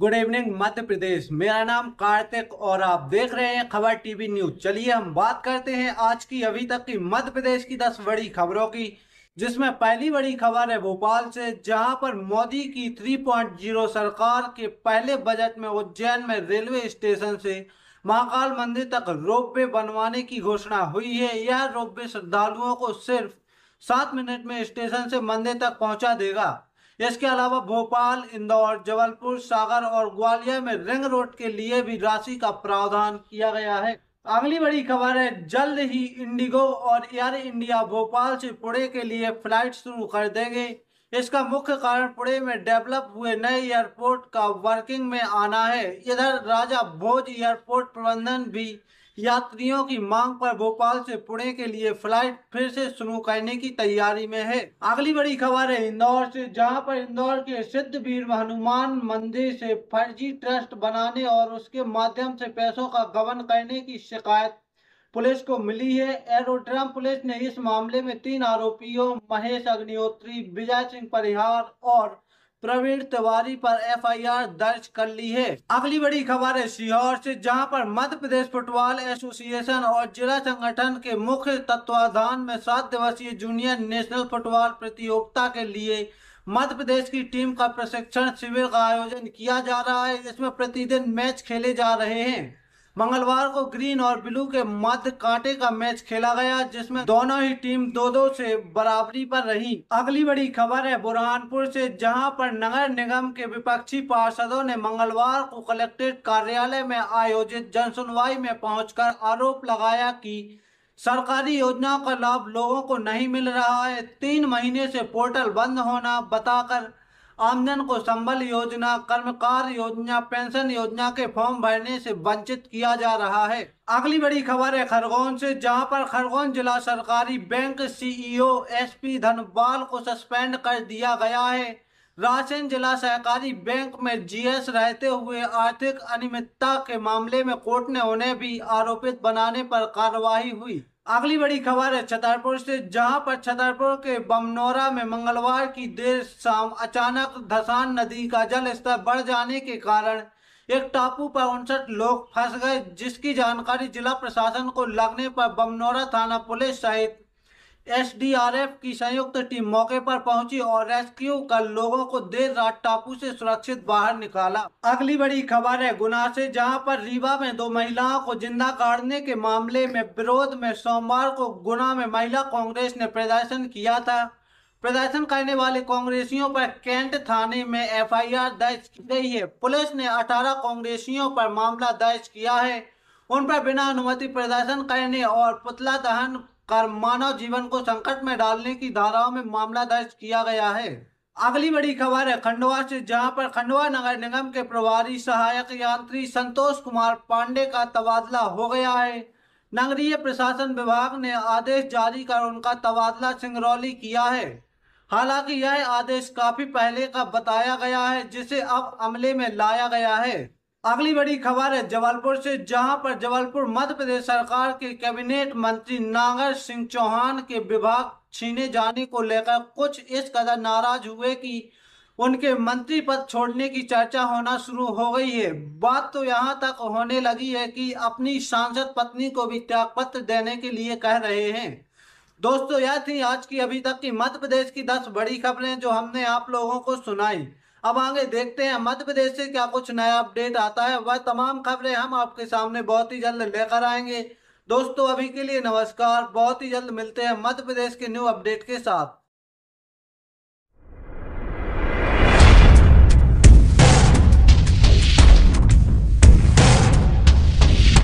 good evening मध्य प्रदेश मेरा नाम कार्तिक और आप देख रहे हैं खबर टीवी न्यूज चलिए हम बात करते हैं आज की अभी तक की मध्य प्रदेश की दस बड़ी खबरों की जिसमें पहली बड़ी खबर है भोपाल से जहां पर मोदी की 3.0 सरकार के पहले बजट में उज्जैन में रेलवे स्टेशन से महाकाल मंदिर तक रोपवे बनवाने की घोषणा हुई है यह रोपवे श्रद्धालुओं को सिर्फ सात मिनट में स्टेशन से मंदिर तक पहुंचा देगा इसके अलावा भोपाल इंदौर जबलपुर सागर और ग्वालियर में रिंग रोड के लिए भी राशि का प्रावधान किया गया है अगली बड़ी खबर है जल्द ही इंडिगो और एयर इंडिया भोपाल से पुणे के लिए फ्लाइट शुरू कर देंगे इसका मुख्य कारण पुणे में डेवलप हुए नए एयरपोर्ट का वर्किंग में आना है इधर राजा भोज एयरपोर्ट प्रबंधन भी यात्रियों की मांग पर भोपाल से पुणे के लिए फ्लाइट फिर से शुरू करने की तैयारी में है अगली बड़ी खबर है इंदौर से जहां पर इंदौर के सिद्ध वीर हनुमान मंदिर से फर्जी ट्रस्ट बनाने और उसके माध्यम से पैसों का गबन करने की शिकायत पुलिस को मिली है एरोड्राम पुलिस ने इस मामले में तीन आरोपियों महेश अग्निहोत्री विजय सिंह परिहार और प्रवीण तिवारी पर एफआईआर दर्ज कर ली है अगली बड़ी खबर है सीहोर से जहां पर मध्य प्रदेश फुटबॉल एसोसिएशन और जिला संगठन के मुख्य तत्वाधान में सात दिवसीय जूनियर नेशनल फुटबॉल प्रतियोगिता के लिए मध्य प्रदेश की टीम का प्रशिक्षण शिविर का आयोजन किया जा रहा है इसमें प्रतिदिन मैच खेले जा रहे हैं मंगलवार को ग्रीन और ब्लू के मध्य कांटे का मैच खेला गया जिसमें दोनों ही टीम दो दो से बराबरी पर रही अगली बड़ी खबर है बुरहानपुर से जहां पर नगर निगम के विपक्षी पार्षदों ने मंगलवार को कलेक्ट्रेट कार्यालय में आयोजित जनसुनवाई में पहुंचकर आरोप लगाया कि सरकारी योजनाओं का लाभ लोगों को नहीं मिल रहा है तीन महीने से पोर्टल बंद होना बताकर आमदन को संबल योजना कर्मकार योजना पेंशन योजना के फॉर्म भरने से वंचित किया जा रहा है अगली बड़ी खबर है खरगोन से जहां पर खरगोन जिला सरकारी bank CEO SP e Dhanwal को सस्पेंड कर दिया गया है राशन जिला सहकारी बैंक में जीएस रहते हुए आर्थिक अनियमितता के मामले में कोर्ट ने उन्हें भी आरोपित बनाने पर कार्रवाई हुई अगली बड़ी खबर है छतरपुर से जहां पर छतरपुर के बमनोरा में मंगलवार की देर शाम अचानक धसान नदी का जल स्तर बढ़ जाने के कारण एक टापू पर उनसठ लोग फंस गए जिसकी जानकारी जिला प्रशासन को लगने पर बमनोरा थाना पुलिस सहित एसडीआरएफ की संयुक्त टीम मौके पर पहुंची और रेस्क्यू कर लोगों को देर रात टापू से सुरक्षित बाहर निकाला अगली बड़ी खबर है गुना से जहां पर रीवा में दो महिलाओं को जिंदा काटने के मामले में विरोध में सोमवार को गुना में महिला कांग्रेस ने प्रदर्शन किया था प्रदर्शन करने वाले कांग्रेसियों पर कैंट थाने में एफ दर्ज की गई है पुलिस ने अठारह कांग्रेसियों पर मामला दर्ज किया है उन पर बिना अनुमति प्रदर्शन करने और पुतला दहन कर मानव जीवन को संकट में डालने की धाराओं में मामला दर्ज किया गया है अगली बड़ी खबर है खंडवा से जहां पर खंडवा नगर निगम के प्रभारी सहायक यात्री संतोष कुमार पांडे का तबादला हो गया है नगरीय प्रशासन विभाग ने आदेश जारी कर उनका तबादला सिंगरौली किया है हालांकि यह आदेश काफी पहले का बताया गया है जिसे अब अमले में लाया गया है अगली बड़ी खबर है जबलपुर से जहां पर जबलपुर मध्य प्रदेश सरकार के कैबिनेट मंत्री नागर सिंह चौहान के विभाग छीने जाने को लेकर कुछ इस कदर नाराज हुए कि उनके मंत्री पद छोड़ने की चर्चा होना शुरू हो गई है बात तो यहां तक होने लगी है कि अपनी सांसद पत्नी को भी त्यागपत्र देने के लिए कह रहे हैं दोस्तों यह थी आज की अभी तक की मध्य प्रदेश की दस बड़ी खबरें जो हमने आप लोगों को सुनाई अब आगे देखते हैं मध्य प्रदेश से क्या कुछ नया अपडेट आता है वह तमाम खबरें हम आपके सामने बहुत ही जल्द लेकर आएंगे दोस्तों अभी के लिए नमस्कार बहुत ही जल्द मिलते हैं मध्य प्रदेश के न्यू अपडेट के साथ